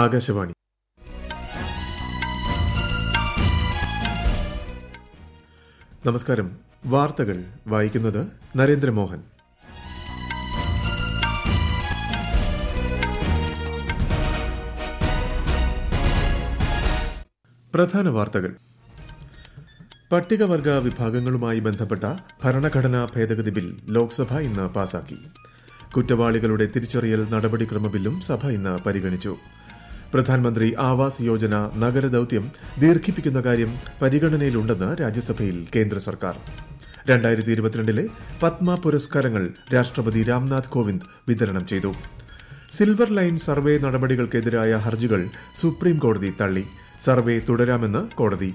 ആകാശവാണി നമസ്കാരം വാർത്തകൾ വായിക്കുന്നത് നരേന്ദ്രമോഹൻ പ്രധാന വാർത്തകൾ പട്ടികവർഗ വിഭാഗങ്ങളുമായി ബന്ധപ്പെട്ട ഭരണഘടനാ ഭേദഗതി ബിൽ ലോക്സഭ ഇന്ന് പാസാക്കി കുറ്റവാളികളുടെ തിരിച്ചറിയൽ നടപടിക്രമ ബില്ലും സഭ ഇന്ന് പരിഗണിച്ചു പ്രധാനമന്ത്രി ആവാസ് യോജന നഗര ദൌത്യം ദീർഘിപ്പിക്കുന്ന കാര്യം പരിഗണനയിലുണ്ടെന്ന് രാജ്യസഭയിൽ കേന്ദ്ര സർക്കാർ രണ്ടായിരത്തി ഇരുപത്തിരണ്ടിലെ പത്മ പുരസ്കാരങ്ങൾ രാഷ്ട്രപതി രാംനാഥ് കോവിന്ദ് വിതരണം ചെയ്തു സിൽവർ ലൈൻ സർവേ നടപടികൾക്കെതിരായ ഹർജികൾ സുപ്രീം കോടതി തള്ളി സർവേ തുടരാമെന്ന് കോടതി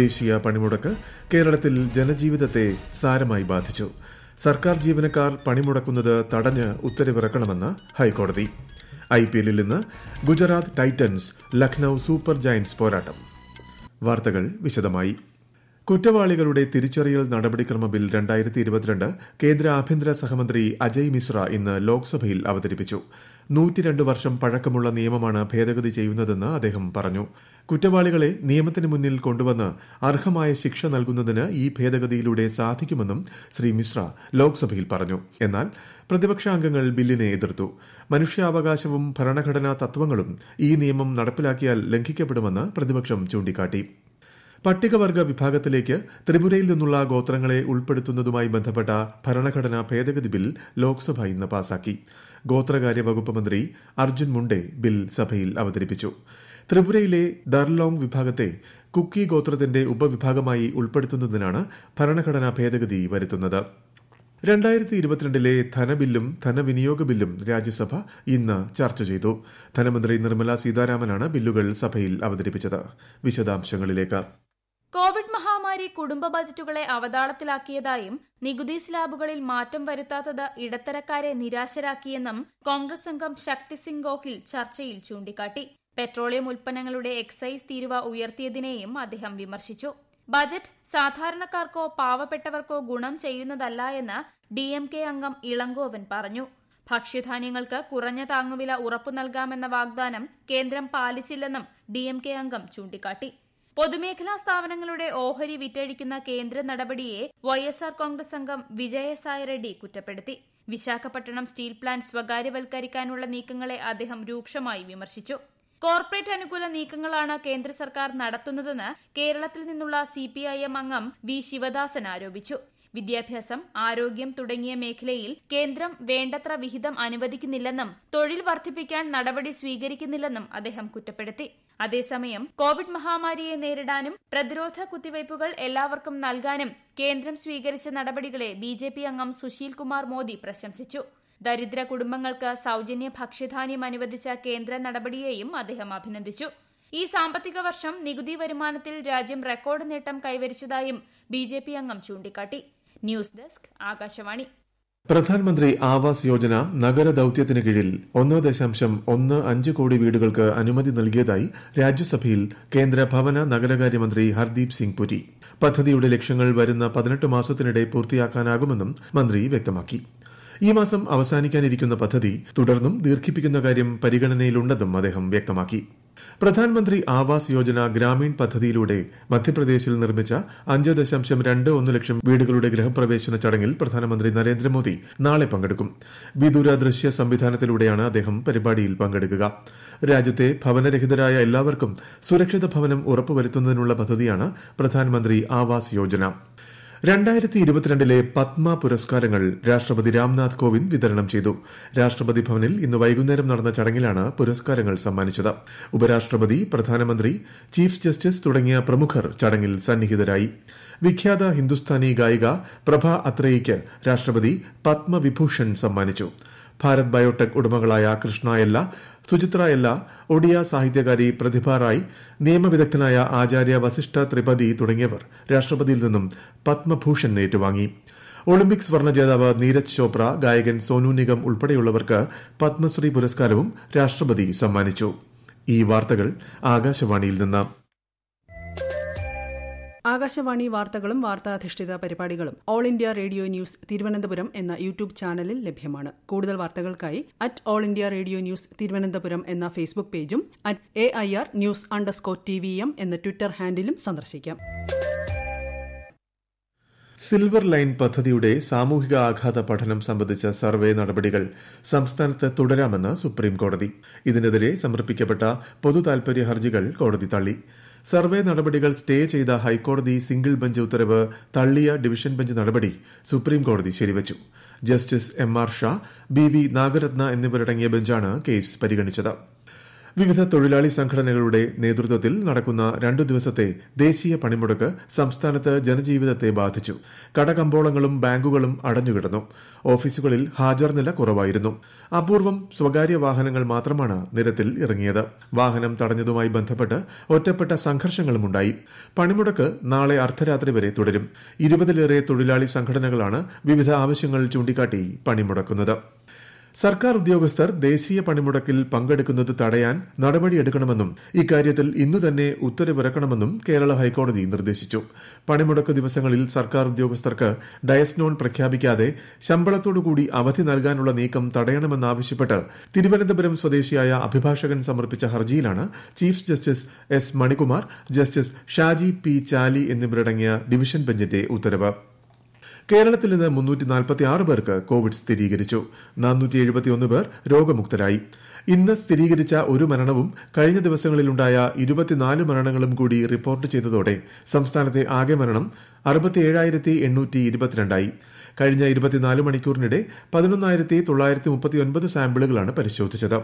ദേശീയ പണിമുടക്ക് കേരളത്തിൽ ജനജീവിതത്തെ സാരമായി ബാധിച്ചു സർക്കാർ ജീവനക്കാർ പണിമുടക്കുന്നത് തടഞ്ഞ് ഉത്തരവിറക്കണമെന്ന് ഹൈക്കോടതി ഐ പി എല്ലിൽ ഇന്ന് Gujarat Titans Lucknow super giants പോരാട്ടം വാർത്തകൾ വിശദമായി കുറ്റവാളികളുടെ തിരിച്ചറിയൽ നടപടിക്രമ ബിൽ രണ്ടായിരത്തി ഇരുപത്തിരണ്ട് കേന്ദ്ര ആഭ്യന്തര സഹമന്ത്രി അജയ് മിശ്ര ഇന്ന് ലോക്സഭയിൽ അവതരിപ്പിച്ചു നൂറ്റിരണ്ട് വർഷം പഴക്കമുള്ള നിയമമാണ് ഭേദഗതി ചെയ്യുന്നതെന്ന് അദ്ദേഹം പറഞ്ഞു കുറ്റവാളികളെ നിയമത്തിന് മുന്നിൽ കൊണ്ടുവന്ന് അർഹമായ ശിക്ഷ നൽകുന്നതിന് ഈ ഭേദഗതിയിലൂടെ സാധിക്കുമെന്നും ശ്രീ മിശ്ര ലോക്സഭയിൽ പറഞ്ഞു എന്നാൽ പ്രതിപക്ഷാംഗങ്ങൾ ബില്ലിനെ എതിർത്തു മനുഷ്യാവകാശവും ഭരണഘടനാ തത്വങ്ങളും ഈ നിയമം നടപ്പിലാക്കിയാൽ ലംഘിക്കപ്പെടുമെന്ന് പ്രതിപക്ഷം ചൂണ്ടിക്കാട്ടി പട്ടികവർഗ വിഭാഗത്തിലേക്ക് ത്രിപുരയിൽ നിന്നുള്ള ഗോത്രങ്ങളെ ഉൾപ്പെടുത്തുന്നതുമായി ബന്ധപ്പെട്ട ഭരണഘടനാ ഭേദഗതി ബിൽ ലോക്സഭ ഇന്ന് പാസാക്കി ഗോത്രകാര്യ വകുപ്പ് മന്ത്രി അർജുൻ മുണ്ടെ ബിൽ സഭയിൽ അവതരിപ്പിച്ചു ത്രിപുരയിലെ ദർലോങ് വിഭാഗത്തെ കുക്കി ഗോത്രത്തിന്റെ ഉപവിഭാഗമായി ഉൾപ്പെടുത്തുന്നതിനാണ് ഭരണഘടനാ ഭേദഗതി വരുത്തുന്നത് രണ്ടായിരത്തി ഇരുപത്തിരണ്ടിലെ ധനബില്ലും ധനവിനിയോഗ ബില്ലും രാജ്യസഭ ഇന്ന് ചർച്ച ചെയ്തു ധനമന്ത്രി നിർമ്മല സീതാരാമനാണ് ബില്ലുകൾ സഭയിൽ അവതരിപ്പിച്ചത് വിശദാംശങ്ങളിലേക്ക് കോവിഡ് മഹാമാരി കുടുംബ ബജറ്റുകളെ അവതാളത്തിലാക്കിയതായും നികുതി സ്ലാബുകളിൽ മാറ്റം വരുത്താത്തത് ഇടത്തരക്കാരെ നിരാശരാക്കിയെന്നും കോൺഗ്രസ് അംഗം സിംഗ് ഗോഹിൽ ചർച്ചയിൽ ചൂണ്ടിക്കാട്ടി പെട്രോളിയം ഉൽപ്പന്നങ്ങളുടെ എക്സൈസ് തീരുവ ഉയർത്തിയതിനെയും അദ്ദേഹം വിമർശിച്ചു ബജറ്റ് സാധാരണക്കാർക്കോ പാവപ്പെട്ടവർക്കോ ഗുണം ചെയ്യുന്നതല്ല എന്ന് ഡി എം കെ അംഗം ഇളങ്കോവൻ പറഞ്ഞു ഭക്ഷ്യധാന്യങ്ങൾക്ക് കുറഞ്ഞ താങ്ങുവില ഉറപ്പു നൽകാമെന്ന വാഗ്ദാനം കേന്ദ്രം പാലിച്ചില്ലെന്നും ഡി എം കെ അംഗം ചൂണ്ടിക്കാട്ടി പൊതുമേഖലാ സ്ഥാപനങ്ങളുടെ ഓഹരി വിറ്റഴിക്കുന്ന കേന്ദ്ര നടപടിയെ വൈഎസ്ആർ കോൺഗ്രസ് അംഗം വിജയസായി റെഡ്ഡി കുറ്റപ്പെടുത്തി വിശാഖപട്ടണം സ്റ്റീൽ പ്ലാന്റ് സ്വകാര്യവൽക്കരിക്കാനുള്ള നീക്കങ്ങളെ അദ്ദേഹം രൂക്ഷമായി വിമർശിച്ചു കോർപ്പറേറ്റ് അനുകൂല നീക്കങ്ങളാണ് കേന്ദ്ര സർക്കാർ നടത്തുന്നതെന്ന് കേരളത്തിൽ നിന്നുള്ള സിപിഐഎം അംഗം വി ശിവദാസൻ ആരോപിച്ചു വിദ്യാഭ്യാസം ആരോഗ്യം തുടങ്ങിയ മേഖലയിൽ കേന്ദ്രം വേണ്ടത്ര വിഹിതം അനുവദിക്കുന്നില്ലെന്നും തൊഴിൽ വർദ്ധിപ്പിക്കാൻ നടപടി സ്വീകരിക്കുന്നില്ലെന്നും അദ്ദേഹം കുറ്റപ്പെടുത്തി അതേസമയം കോവിഡ് മഹാമാരിയെ നേരിടാനും പ്രതിരോധ കുത്തിവയ്പ്പുകൾ എല്ലാവർക്കും നൽകാനും കേന്ദ്രം സ്വീകരിച്ച നടപടികളെ ബിജെപി അംഗം സുശീൽ കുമാർ മോദി പ്രശംസിച്ചു ദരിദ്ര കുടുംബങ്ങൾക്ക് സൌജന്യ ഭക്ഷ്യധാന്യം അനുവദിച്ച കേന്ദ്ര നടപടിയെയും അദ്ദേഹം അഭിനന്ദിച്ചു ഈ സാമ്പത്തിക വർഷം നികുതി വരുമാനത്തിൽ രാജ്യം റെക്കോർഡ് നേട്ടം കൈവരിച്ചതായും ബിജെപി അംഗം ചൂണ്ടിക്കാട്ടി ന്യൂസ് ഡെസ്ക് ആകാശവാണി പ്രധാൻമന്ത്രി ആവാസ് യോജന നഗര ദൌത്യത്തിന് കീഴിൽ ഒന്ന് ദശാംശം ഒന്ന് അഞ്ച് കോടി വീടുകൾക്ക് അനുമതി നൽകിയതായി രാജ്യസഭയിൽ കേന്ദ്ര ഭവന നഗരകാര്യമന്ത്രി ഹർദീപ് സിംഗ് പുരി പദ്ധതിയുടെ ലക്ഷ്യങ്ങൾ വരുന്ന പതിനെട്ട് മാസത്തിനിടെ പൂർത്തിയാക്കാനാകുമെന്നും മന്ത്രി വ്യക്തമാക്കി ഈ മാസം അവസാനിക്കാനിരിക്കുന്ന പദ്ധതി തുടർന്നും ദീർഘിപ്പിക്കുന്ന കാര്യം പരിഗണനയിലുണ്ടെന്നും അദ്ദേഹം വ്യക്തമാക്കി പ്രധാൻമന്ത്രി ആവാസ് യോജന ഗ്രാമീൺ പദ്ധതിയിലൂടെ മധ്യപ്രദേശിൽ നിർമ്മിച്ച അഞ്ച് ദശാംശം രണ്ട് ഒന്ന് ലക്ഷം വീടുകളുടെ ഗൃഹപ്രവേശന ചടങ്ങിൽ പ്രധാനമന്ത്രി നരേന്ദ്രമോദി നാളെ പങ്കെടുക്കും വിദൂര ദൃശ്യ സംവിധാനത്തിലൂടെയാണ് അദ്ദേഹം പരിപാടിയിൽ പങ്കെടുക്കുക രാജ്യത്തെ ഭവനരഹിതരായ എല്ലാവർക്കും സുരക്ഷിത ഭവനം ഉറപ്പുവരുത്തുന്നതിനുള്ള പദ്ധതിയാണ് പ്രധാനമന്ത്രി ആവാസ് യോജന രണ്ടായിരത്തി ഇരുപത്തിരണ്ടിലെ പത്മ പുരസ്കാരങ്ങൾ രാഷ്ട്രപതി രാംനാഥ് കോവിന്ദ് വിതരണം ചെയ്തു രാഷ്ട്രപതി ഭവനിൽ ഇന്ന് വൈകുന്നേരം നടന്ന ചടങ്ങിലാണ് പുരസ്കാരങ്ങൾ സമ്മാനിച്ചത് ഉപരാഷ്ട്രപതി പ്രധാനമന്ത്രി ചീഫ് ജസ്റ്റിസ് തുടങ്ങിയ പ്രമുഖർ ചടങ്ങിൽ സന്നിഹിതരായി വിഖ്യാത ഹിന്ദുസ്ഥാനി ഗായിക പ്രഭ അത്രയ്ക്ക് രാഷ്ട്രപതി പത്മവിഭൂഷൺ സമ്മാനിച്ചു ഭാരത് ബയോടെക് ഉടമകളായ കൃഷ്ണ എല്ല സുചിത്ര എല്ല ഒഡിയ സാഹിത്യകാരി പ്രതിഭ റായ് നിയമവിദഗ്ധനായ ആചാര്യ വസിഷ്ഠ ത്രിപതി തുടങ്ങിയവർ രാഷ്ട്രപതിയിൽ നിന്നും പത്മഭൂഷൺ ഏറ്റുവാങ്ങി ഒളിമ്പിക് സ്വർണ്ണ ജേതാവ് നീരജ് ചോപ്ര ഗായകൻ സോനു നിഗം ഉൾപ്പെടെയുള്ളവർക്ക് പത്മശ്രീ പുരസ്കാരവും രാഷ്ട്രപതി സമ്മാനിച്ചു ഈ വാർത്തകൾ ആകാശവാണിയിൽ നിന്നാണ് ആകാശവാണി വാർത്തകളും വാർത്താധിഷ്ഠിത പരിപാടികളും all India radio news Thiruvananthapuram എന്ന യൂട്യൂബ് ചാനലിൽ ലഭ്യമാണ് കൂടുതൽ വാർത്തകൾക്കായി at all India radio news Thiruvananthapuram എന്ന ഫേസ്ബുക്ക് പേജും at A I R news underscore T V M എന്ന ട്വിറ്റർ ഹാൻഡിലും സന്ദർശിക്കാം സിൽവർ ലൈൻ പദ്ധതിയുടെ സാമൂഹിക ആഘാത പഠനം സംബന്ധിച്ച സർവേ നടപടികൾ സംസ്ഥാനത്ത് തുടരാമെന്ന് സുപ്രീം കോടതി ഇതിനെതിരെ സമർപ്പിക്കപ്പെട്ട പൊതു താൽപര്യ ഹർജികൾ കോടതി തള്ളി സർവേ നടപടികൾ സ്റ്റേ ചെയ്ത ഹൈക്കോടതി സിംഗിൾ ബെഞ്ച് ഉത്തരവ് തള്ളിയ ഡിവിഷൻ ബെഞ്ച് നടപടി സുപ്രീംകോടതി ശരിവച്ചു justice M R Shah B V Nagarathna എന്നിവരടങ്ങിയ ബെഞ്ചാണ് കേസ് പരിഗണിച്ചത് വിവിധ തൊഴിലാളി സംഘടനകളുടെ നേതൃത്വത്തിൽ നടക്കുന്ന രണ്ടു ദിവസത്തെ ദേശീയ പണിമുടക്ക് സംസ്ഥാനത്ത് ജനജീവിതത്തെ ബാധിച്ചു കടകമ്പോളങ്ങളും ബാങ്കുകളും അടഞ്ഞുകിടന്നു ഓഫീസുകളിൽ ഹാജർ നില കുറവായിരുന്നു അപൂർവം സ്വകാര്യ വാഹനങ്ങൾ മാത്രമാണ് നിരത്തിൽ ഇറങ്ങിയത് വാഹനം തടഞ്ഞതുമായി ബന്ധപ്പെട്ട് ഒറ്റപ്പെട്ട സംഘർഷങ്ങളുമുണ്ടായി പണിമുടക്ക് നാളെ അർദ്ധരാത്രി വരെ തുടരും ഇരുപതിലേറെ തൊഴിലാളി സംഘടനകളാണ് വിവിധ ആവശ്യങ്ങൾ ചൂണ്ടിക്കാട്ടി പണിമുടക്കുന്നത് സർക്കാർ ഉദ്യോഗസ്ഥർ ദേശീയ പണിമുടക്കിൽ പങ്കെടുക്കുന്നത് തടയാൻ നടപടിയെടുക്കണമെന്നും ഇക്കാര്യത്തിൽ ഇന്നു തന്നെ ഉത്തരവിറക്കണമെന്നും കേരള ഹൈക്കോടതി നിർദ്ദേശിച്ചു പണിമുടക്ക് ദിവസങ്ങളിൽ സർക്കാർ ഉദ്യോഗസ്ഥർക്ക് ഡയസ്നോൺ പ്രഖ്യാപിക്കാതെ ശമ്പളത്തോടുകൂടി അവധി നൽകാനുള്ള നീക്കം തടയണമെന്നാവശ്യപ്പെട്ട് തിരുവനന്തപുരം സ്വദേശിയായ അഭിഭാഷകൻ സമർപ്പിച്ച ഹർജിയിലാണ് chief justice S Manikumar justice Shaji P Chaly എന്നിവരടങ്ങിയ ഡിവിഷൻ ബെഞ്ചിന്റെ ഉത്തരവ് കേരളത്തിൽ നിന്ന് മുന്നൂറ്റി നാൽപ്പത്തി ആറ് പേർക്ക് കോവിഡ് സ്ഥിരീകരിച്ചു നാനൂറ്റി എഴുപത്തിയൊന്ന് പേർ രോഗമുക്തരായി ഇന്ന് സ്ഥിരീകരിച്ച ഒരു മരണവും കഴിഞ്ഞ ദിവസങ്ങളിലുണ്ടായ ഇരുപത്തിനാല് മരണങ്ങളും കൂടി റിപ്പോർട്ട് ചെയ്തതോടെ സംസ്ഥാനത്തെ ആകെ മരണം അറുപത്തിയേഴായിരത്തി എണ്ണൂറ്റി ഇരുപത്തിരണ്ടായി കഴിഞ്ഞ ഇരുപത്തിനാല് മണിക്കൂറിനിടെ പതിനൊന്നായിരത്തി തൊള്ളായിരത്തി മുപ്പത്തിയൊൻപത് സാമ്പിളുകളാണ് പരിശോധിച്ചത്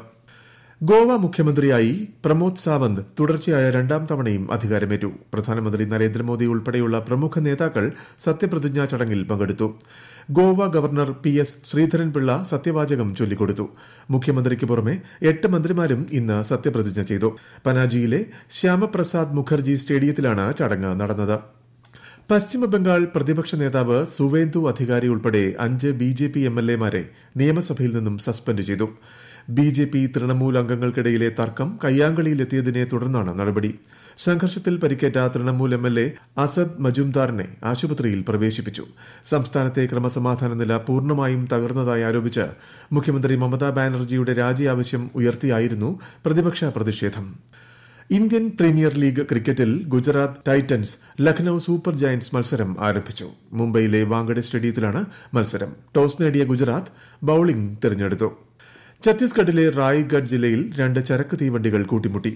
ഗോവ മുഖ്യമന്ത്രിയായി പ്രമോദ് സാവന്ത് തുടർച്ചയായ രണ്ടാം തവണയും അധികാരമേറ്റു പ്രധാനമന്ത്രി നരേന്ദ്രമോദി ഉൾപ്പെടെയുള്ള പ്രമുഖ നേതാക്കൾ സത്യപ്രതിജ്ഞാ ചടങ്ങിൽ പങ്കെടുത്തു Goa governor P S Sreedharan Pillai സത്യവാചകം ചൊല്ലിക്കൊടുത്തു മുഖ്യമന്ത്രിക്ക് പുറമെ എട്ട് മന്ത്രിമാരും ഇന്ന് സത്യപ്രതിജ്ഞ ചെയ്തു പനാജിയിലെ ശ്യാമപ്രസാദ് മുഖർജി സ്റ്റേഡിയത്തിലാണ് ചടങ്ങ് നടന്നത് പശ്ചിമബംഗാൾ പ്രതിപക്ഷ നേതാവ് സുവേന്ദു അധികാരി ഉൾപ്പെടെ അഞ്ച് ബിജെപി എംഎൽഎമാരെ നിയമസഭയിൽ നിന്നും സസ്പെൻഡ് ചെയ്തു ബി ജെ പി തൃണമൂൽ അംഗങ്ങൾക്കിടയിലെ തർക്കം കയ്യാങ്കളിയിലെത്തിയതിനെ തുടർന്നാണ് നടപടി സംഘർഷത്തിൽ പരിക്കേറ്റ Trinamool M L A Asad മജുംദാറിനെ ആശുപത്രിയിൽ പ്രവേശിപ്പിച്ചു സംസ്ഥാനത്തെ ക്രമസമാധാന നില പൂർണ്ണമായും തകർന്നതായി ആരോപിച്ച് മുഖ്യമന്ത്രി മമതാ ബാനർജിയുടെ രാജി ആവശ്യം ഉയർത്തിയായിരുന്നു പ്രതിപക്ഷ പ്രതിഷേധം ഇന്ത്യൻ പ്രീമിയർ ലീഗ് ക്രിക്കറ്റിൽ Gujarat Titans Lucknow super giants മത്സരം ആരംഭിച്ചു മുംബൈയിലെ വാങ്കഡെ സ്റ്റേഡിയത്തിലാണ് മത്സരം ടോസ് നേടിയ ഗുജറാത്ത് ബൌളിംഗ് തിരഞ്ഞെടുത്തു ഛത്തീസ്ഗഡിലെ റായ്ഗഡ് ജില്ലയിൽ രണ്ട് ചരക്ക് തീവണ്ടികൾ കൂട്ടിമുട്ടി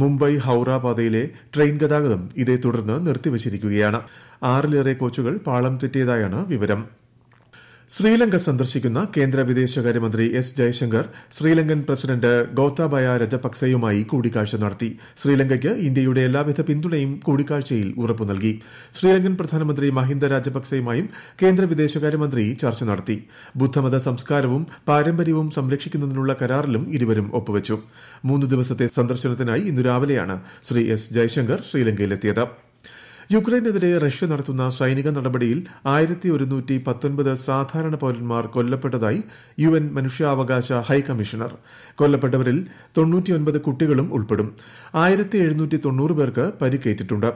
മുംബൈ ഹൌറ പാതയിലെ ട്രെയിൻ ഗതാഗതം ഇതേ തുടർന്ന് നിർത്തിവച്ചിരിക്കുകയാണ് ആറിലേറെ കോച്ചുകൾ പാളം തെറ്റിയതായാണ് വിവരം ശ്രീലങ്ക സന്ദർശിക്കുന്ന കേന്ദ്ര വിദേശകാര്യമന്ത്രി എസ് ജയശങ്കർ ശ്രീലങ്കൻ പ്രസിഡന്റ് ഗോത്താബയ രജപക്സെയുമായി കൂടിക്കാഴ്ച നടത്തി ശ്രീലങ്കയ്ക്ക് ഇന്ത്യയുടെ എല്ലാവിധ പിന്തുണയും കൂടിക്കാഴ്ചയിൽ ഉറപ്പു നൽകി ശ്രീലങ്കൻ പ്രധാനമന്ത്രി മഹിന്ദ രാജപക്സെയുമായും കേന്ദ്ര വിദേശകാര്യമന്ത്രി ചർച്ച നടത്തി ബുദ്ധമത സംസ്കാരവും പാരമ്പര്യവും സംരക്ഷിക്കുന്നതിനുള്ള കരാറിലും ഇരുവരും ഒപ്പുവച്ചു മൂന്ന് ദിവസത്തെ സന്ദർശനത്തിനായി ഇന്നു രാവിലെയാണ് ശ്രീ എസ് ജയശങ്കർ ശ്രീലങ്കയിലെത്തിയത് യുക്രൈനെതിരെ റഷ്യ നടത്തുന്ന സൈനിക നടപടിയിൽ ആയിരത്തി ഒരുന്നൂറ്റി പത്തൊൻപത് സാധാരണ പൌരന്മാർ കൊല്ലപ്പെട്ടതായി യു എൻ മനുഷ്യാവകാശ ഹൈക്കമ്മീഷണർ കൊല്ലപ്പെട്ടവരിൽ തൊണ്ണൂറ്റിയൊൻപത് കുട്ടികളും ഉൾപ്പെടും ആയിരത്തി എഴുന്നൂറ്റി തൊണ്ണൂറ് പേർക്ക് പരിക്കേറ്റിട്ടുണ്ട്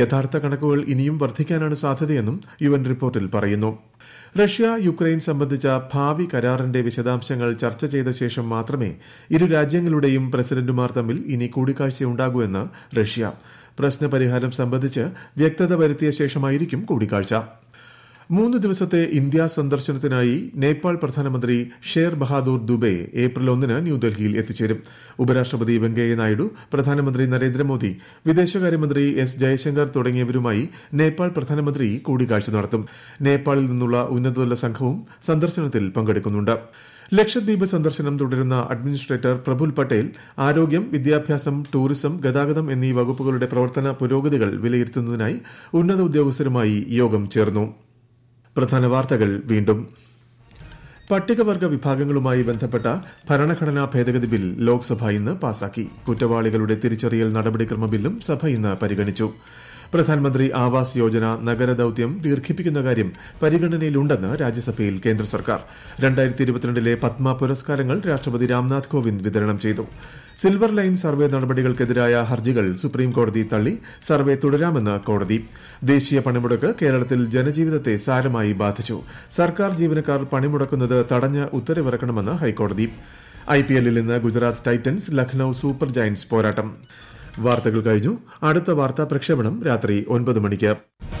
യഥാർത്ഥ കണക്കുകൾ ഇനിയും വർദ്ധിക്കാനാണ് സാധ്യതയെന്നും യു എൻ റിപ്പോർട്ടിൽ പറയുന്നു റഷ്യ യുക്രൈൻ സംബന്ധിച്ച ഭാവി കരാറിന്റെ വിശദാംശങ്ങൾ ചർച്ച ചെയ്ത ശേഷം മാത്രമേ ഇരു രാജ്യങ്ങളുടെയും പ്രസിഡന്റുമാർ തമ്മിൽ ഇനി കൂടിക്കാഴ്ചയുണ്ടാകൂ എന്ന് റഷ്യ പ്രശ്നപരിഹാരം സംബന്ധിച്ച് വ്യക്തത വരുത്തിയ ശേഷമായിരിക്കും കൂടിക്കാഴ്ച മൂന്ന് ദിവസത്തെ ഇന്ത്യ സന്ദർശനത്തിനായി നേപ്പാൾ പ്രധാനമന്ത്രി ഷേർ ബഹാദൂർ ദുബെ ഏപ്രിൽ ഒന്നിന് ന്യൂഡൽഹിയിൽ എത്തിച്ചേരും ഉപരാഷ്ട്രപതി വെങ്കയ്യ നായിഡു പ്രധാനമന്ത്രി നരേന്ദ്രമോദി വിദേശകാര്യമന്ത്രി എസ് ജയശങ്കർ തുടങ്ങിയവരുമായി നേപ്പാൾ പ്രധാനമന്ത്രി കൂടിക്കാഴ്ച നടത്തും നേപ്പാളിൽ നിന്നുള്ള ഉന്നതതല സംഘവും സന്ദർശനത്തിൽ പങ്കെടുക്കുന്നുണ്ട് ലക്ഷദ്വീപ് സന്ദർശനം തുടരുന്ന അഡ്മിനിസ്ട്രേറ്റർ പ്രഫുൽ പട്ടേൽ ആരോഗ്യം വിദ്യാഭ്യാസം ടൂറിസം ഗതാഗതം എന്നീ വകുപ്പുകളുടെ പ്രവർത്തന പുരോഗതികൾ വിലയിരുത്തുന്നതിനായി ഉന്നത ഉദ്യോഗസ്ഥരുമായി യോഗം ചേർന്നു പ്രധാന വാർത്തകൾ വീണ്ടും പട്ടികവർഗ വിഭാഗങ്ങളുമായി ബന്ധപ്പെട്ട ഭരണഘടനാ ഭേദഗതി ബിൽ ലോക്സഭ ഇന്ന് പാസാക്കി കുറ്റവാളികളുടെ തിരിച്ചറിയൽ നടപടിക്രമ ബില്ലും സഭ ഇന്ന് പരിഗണിച്ചു പ്രധാൻമന്ത്രി ആവാസ് യോജന നഗര ദൌത്യം ദീർഘിപ്പിക്കുന്ന കാര്യം പരിഗണനയിലുണ്ടെന്ന് രാജ്യസഭയിൽ കേന്ദ്ര സർക്കാർ ലെ പത്മ പുരസ്കാരങ്ങൾ രാഷ്ട്രപതി രാംനാഥ് കോവിന്ദ് വിതരണം ചെയ്തു സിൽവർ ലൈൻ സർവേ നടപടികൾക്കെതിരായ ഹർജികൾ സുപ്രീംകോടതി തള്ളി സർവേ തുടരാമെന്ന് കോടതി ദേശീയ പണിമുടക്ക് കേരളത്തിൽ ജനജീവിതത്തെ സാരമായി ബാധിച്ചു സർക്കാർ ജീവനക്കാർ പണിമുടക്കുന്നത് തടഞ്ഞ ഉത്തരവിറക്കണമെന്ന് ഹൈക്കോടതി ഐ പി എല്ലിൽ Gujarat Titans Lucknow super giants പോരാട്ടം വാർത്തകൾ കഴിഞ്ഞു അടുത്ത വാർത്താ പ്രക്ഷേപണം രാത്രി ഒൻപത് മണിക്ക്